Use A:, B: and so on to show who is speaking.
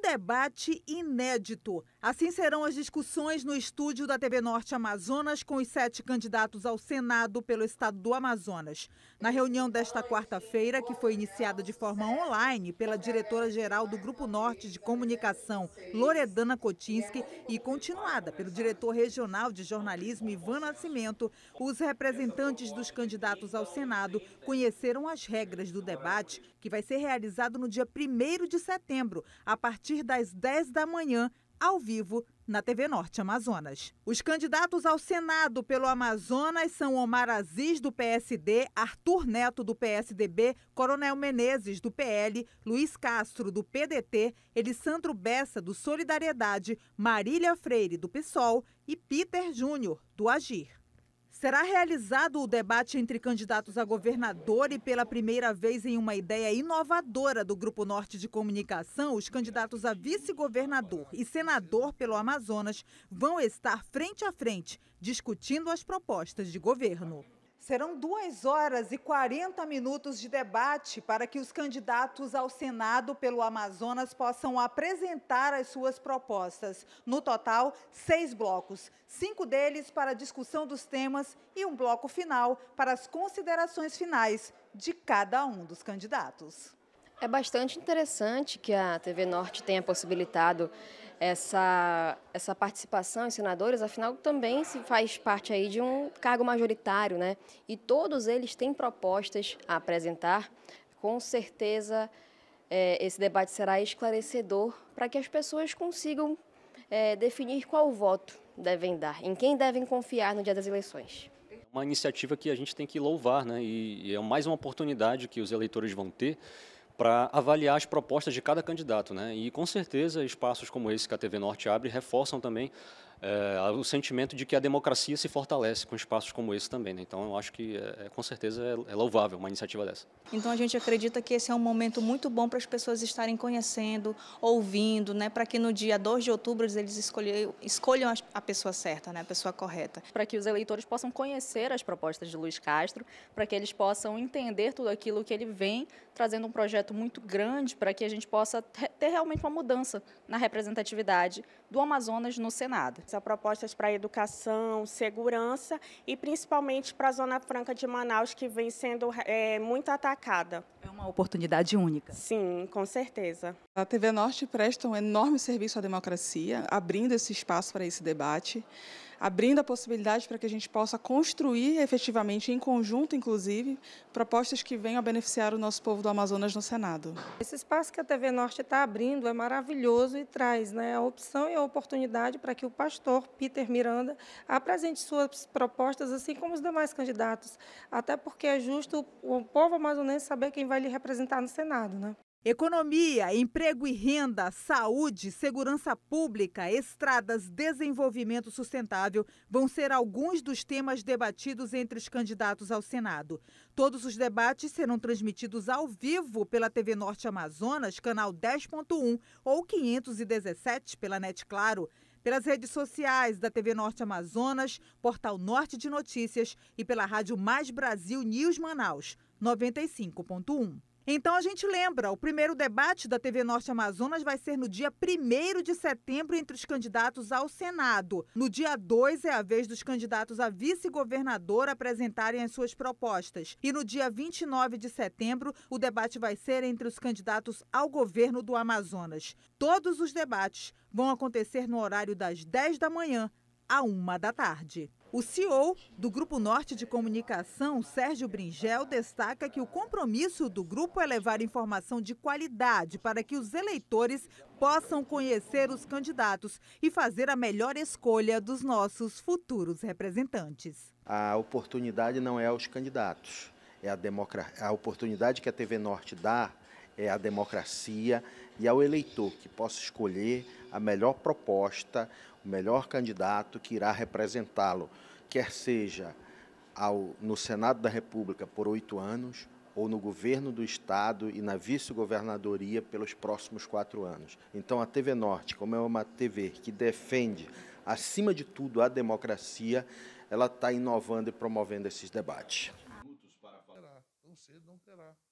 A: debate inédito. Assim serão as discussões no estúdio da TV Norte Amazonas com os sete candidatos ao Senado pelo estado do Amazonas. Na reunião desta quarta-feira, que foi iniciada de forma online pela diretora-geral do Grupo Norte de Comunicação, Loredana Kotinski, e continuada pelo diretor regional de jornalismo, Ivan Nascimento, os representantes dos candidatos ao Senado conheceram as regras do debate, que vai ser realizado no dia 1 de setembro, a partir partir das 10 da manhã, ao vivo, na TV Norte Amazonas. Os candidatos ao Senado pelo Amazonas são Omar Aziz, do PSD, Arthur Neto, do PSDB, Coronel Menezes, do PL, Luiz Castro, do PDT, Elisandro Bessa, do Solidariedade, Marília Freire, do PSOL e Peter Júnior, do Agir. Será realizado o debate entre candidatos a governador e, pela primeira vez em uma ideia inovadora do Grupo Norte de Comunicação, os candidatos a vice-governador e senador pelo Amazonas vão estar frente a frente, discutindo as propostas de governo. Serão duas horas e 40 minutos de debate para que os candidatos ao Senado pelo Amazonas possam apresentar as suas propostas. No total, seis blocos, cinco deles para discussão dos temas e um bloco final para as considerações
B: finais de cada um dos candidatos. É bastante interessante que a TV Norte tenha possibilitado essa, essa participação em senadores, afinal, também se faz parte aí de um cargo majoritário, né? E todos eles têm propostas a apresentar. Com certeza, é, esse debate será esclarecedor para que as pessoas consigam é, definir qual voto devem dar, em quem devem confiar no dia das eleições. É uma iniciativa que a gente tem que louvar, né? E é mais uma oportunidade que os eleitores vão ter para avaliar as propostas de cada candidato. Né? E, com certeza, espaços como esse que a TV Norte abre reforçam também é, o sentimento de que a democracia se fortalece com espaços como esse também. Né? Então, eu acho que, é, é, com certeza, é, é louvável uma iniciativa dessa.
A: Então, a gente acredita que esse é um momento muito bom para as pessoas estarem conhecendo, ouvindo, né? para que no dia 2 de outubro eles escolham, escolham a pessoa certa, né? a pessoa correta. Para que os eleitores possam conhecer as propostas de Luiz Castro, para que eles possam entender tudo aquilo que ele vem trazendo um projeto muito grande para que a gente possa ter realmente uma mudança na representatividade do Amazonas no Senado a propostas para educação, segurança e principalmente para a Zona Franca de Manaus, que vem sendo é, muito atacada uma oportunidade única. Sim, com certeza. A TV Norte presta um enorme serviço à democracia, abrindo esse espaço para esse debate, abrindo a possibilidade para que a gente possa construir efetivamente, em conjunto, inclusive, propostas que venham a beneficiar o nosso povo do Amazonas no Senado. Esse espaço que a TV Norte está abrindo é maravilhoso e traz né, a opção e a oportunidade para que o pastor Peter Miranda apresente suas propostas, assim como os demais candidatos, até porque é justo o povo amazonense saber quem vai lhe representar no Senado, né? Economia, emprego e renda, saúde, segurança pública, estradas, desenvolvimento sustentável vão ser alguns dos temas debatidos entre os candidatos ao Senado. Todos os debates serão transmitidos ao vivo pela TV Norte Amazonas, canal 10.1 ou 517 pela Net Claro pelas redes sociais da TV Norte Amazonas, Portal Norte de Notícias e pela Rádio Mais Brasil News Manaus 95.1. Então a gente lembra, o primeiro debate da TV Norte Amazonas vai ser no dia 1 de setembro entre os candidatos ao Senado. No dia 2 é a vez dos candidatos a vice-governador apresentarem as suas propostas. E no dia 29 de setembro, o debate vai ser entre os candidatos ao governo do Amazonas. Todos os debates vão acontecer no horário das 10 da manhã à uma da tarde. O CEO do Grupo Norte de Comunicação, Sérgio Bringel, destaca que o compromisso do grupo é levar informação de qualidade para que os eleitores possam conhecer os candidatos e fazer a melhor escolha dos nossos futuros representantes.
B: A oportunidade não é aos candidatos, é a, a oportunidade que a TV Norte dá é a democracia e ao eleitor que possa escolher a melhor proposta, o melhor candidato que irá representá-lo, quer seja ao, no Senado da República por oito anos, ou no governo do Estado e na vice-governadoria pelos próximos quatro anos. Então, a TV Norte, como é uma TV que defende, acima de tudo, a democracia, ela está inovando e promovendo esses debates. Não terá, tão cedo não terá.